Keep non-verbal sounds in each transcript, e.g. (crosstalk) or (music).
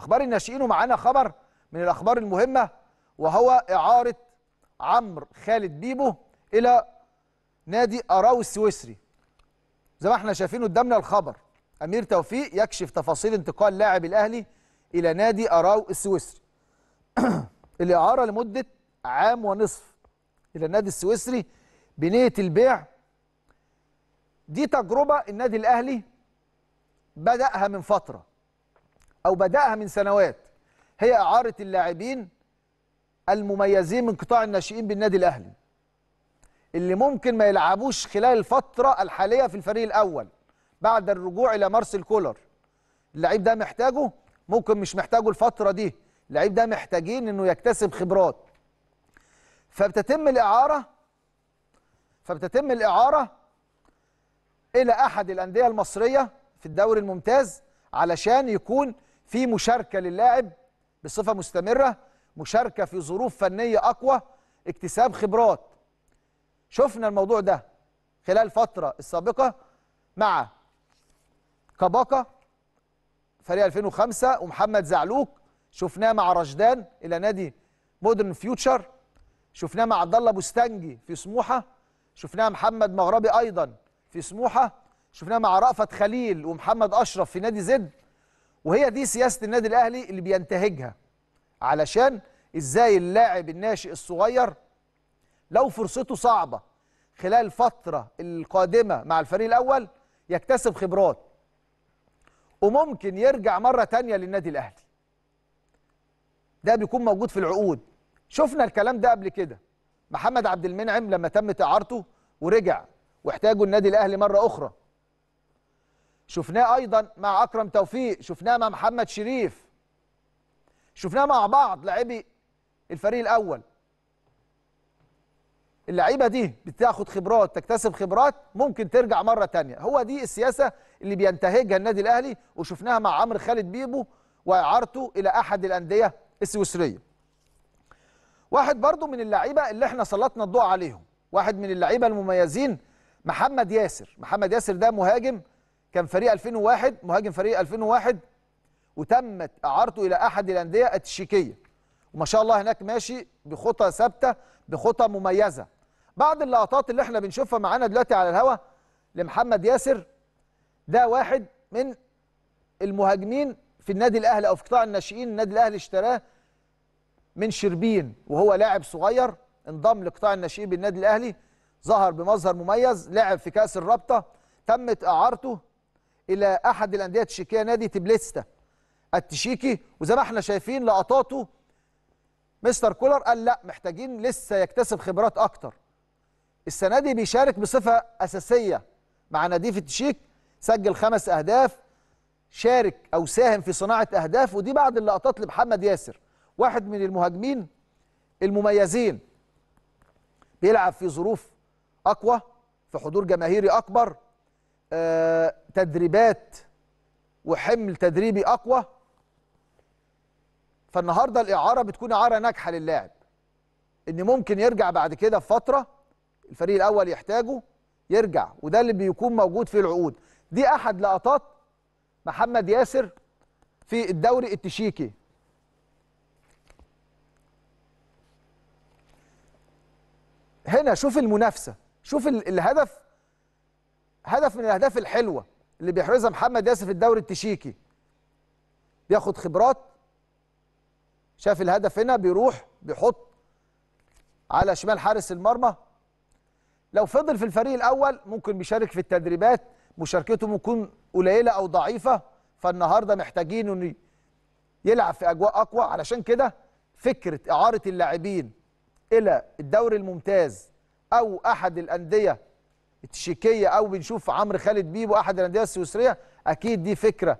اخبار الناشئين ومعانا خبر من الاخبار المهمه وهو اعاره عمرو خالد بيبو الى نادي اراو السويسري زي ما احنا شايفين قدامنا الخبر امير توفيق يكشف تفاصيل انتقال لاعب الاهلي الى نادي اراو السويسري (clears throat) الاعاره لمده عام ونصف الى النادي السويسري بنيه البيع دي تجربه النادي الاهلي بداها من فتره أو بدأها من سنوات هي إعارة اللاعبين المميزين من قطاع الناشئين بالنادي الأهلي اللي ممكن ما يلعبوش خلال الفترة الحالية في الفريق الأول بعد الرجوع إلى مارسيل كولر اللعيب ده محتاجه ممكن مش محتاجه الفترة دي اللعيب ده محتاجين إنه يكتسب خبرات فبتتم الإعارة فبتتم الإعارة إلى أحد الأندية المصرية في الدوري الممتاز علشان يكون في مشاركه للاعب بصفه مستمره مشاركه في ظروف فنيه اقوى اكتساب خبرات شفنا الموضوع ده خلال الفتره السابقه مع كباكا فريق 2005 ومحمد زعلوك شفناه مع رشدان الى نادي مودرن فيوتشر شفناه مع عبد الله بستانجي في سموحه شفناه محمد مغربي ايضا في سموحه شفناه مع رأفت خليل ومحمد اشرف في نادي زد وهي دي سياسه النادي الاهلي اللي بينتهجها علشان ازاي اللاعب الناشئ الصغير لو فرصته صعبه خلال الفتره القادمه مع الفريق الاول يكتسب خبرات وممكن يرجع مره تانية للنادي الاهلي ده بيكون موجود في العقود شفنا الكلام ده قبل كده محمد عبد المنعم لما تمت اعارته ورجع واحتاجوا النادي الاهلي مره اخرى شفناه ايضا مع اكرم توفيق شفناه مع محمد شريف شفناه مع بعض لاعبي الفريق الاول اللعيبه دي بتاخد خبرات تكتسب خبرات ممكن ترجع مره تانية هو دي السياسه اللي بينتهجها النادي الاهلي وشفناها مع عمرو خالد بيبو واعارته الى احد الانديه السويسريه واحد برضو من اللعيبه اللي احنا سلطنا الضوء عليهم واحد من اللعيبه المميزين محمد ياسر محمد ياسر ده مهاجم كان فريق 2001 مهاجم فريق 2001 وتمت اعارته الى احد الانديه التشيكيه وما شاء الله هناك ماشي بخطى ثابته بخطى مميزه بعض اللقطات اللي احنا بنشوفها معانا دلوقتي على الهوا لمحمد ياسر ده واحد من المهاجمين في النادي الاهلي او في قطاع الناشئين النادي الاهلي اشتراه من شربين وهو لاعب صغير انضم لقطاع الناشئين بالنادي الاهلي ظهر بمظهر مميز لعب في كاس الرابطه تمت اعارته الى احد الانديه التشيكيه نادي تبليستا التشيكي وزي ما احنا شايفين لقطاته مستر كولر قال لا محتاجين لسه يكتسب خبرات اكتر السنه دي بيشارك بصفه اساسيه مع في التشيك سجل خمس اهداف شارك او ساهم في صناعه اهداف ودي بعض اللقطات لمحمد ياسر واحد من المهاجمين المميزين بيلعب في ظروف اقوى في حضور جماهيري اكبر آه، تدريبات وحمل تدريبي اقوى فالنهارده الاعاره بتكون اعاره ناجحه للاعب ان ممكن يرجع بعد كده في فتره الفريق الاول يحتاجه يرجع وده اللي بيكون موجود في العقود دي احد لقطات محمد ياسر في الدوري التشيكي هنا شوف المنافسه شوف الهدف هدف من الاهداف الحلوه اللي بيحرزها محمد ياسر في الدوري التشيكي بياخد خبرات شاف الهدف هنا بيروح بيحط على شمال حارس المرمى لو فضل في الفريق الاول ممكن بيشارك في التدريبات مشاركته ممكن قليله او ضعيفه فالنهارده محتاجين انه يلعب في اجواء اقوى علشان كده فكره اعاره اللاعبين الى الدوري الممتاز او احد الانديه التشيكيه او بنشوف عمرو خالد بيبو احد الانديه السويسريه اكيد دي فكره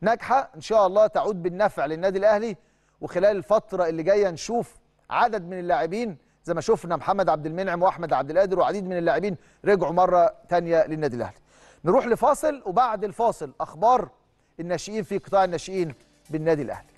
ناجحه ان شاء الله تعود بالنفع للنادي الاهلي وخلال الفتره اللي جايه نشوف عدد من اللاعبين زي ما شفنا محمد عبد المنعم واحمد عبد القادر وعديد من اللاعبين رجعوا مره ثانيه للنادي الاهلي. نروح لفاصل وبعد الفاصل اخبار الناشئين في قطاع الناشئين بالنادي الاهلي.